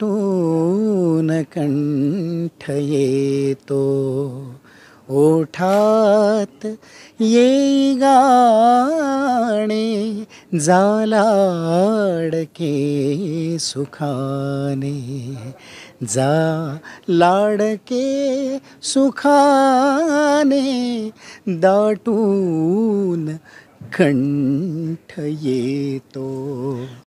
न कंठ ये तो ओठात ये गाणे जालाडके सुखाने जा लाडके सुखाने दाटून कंठ ये तो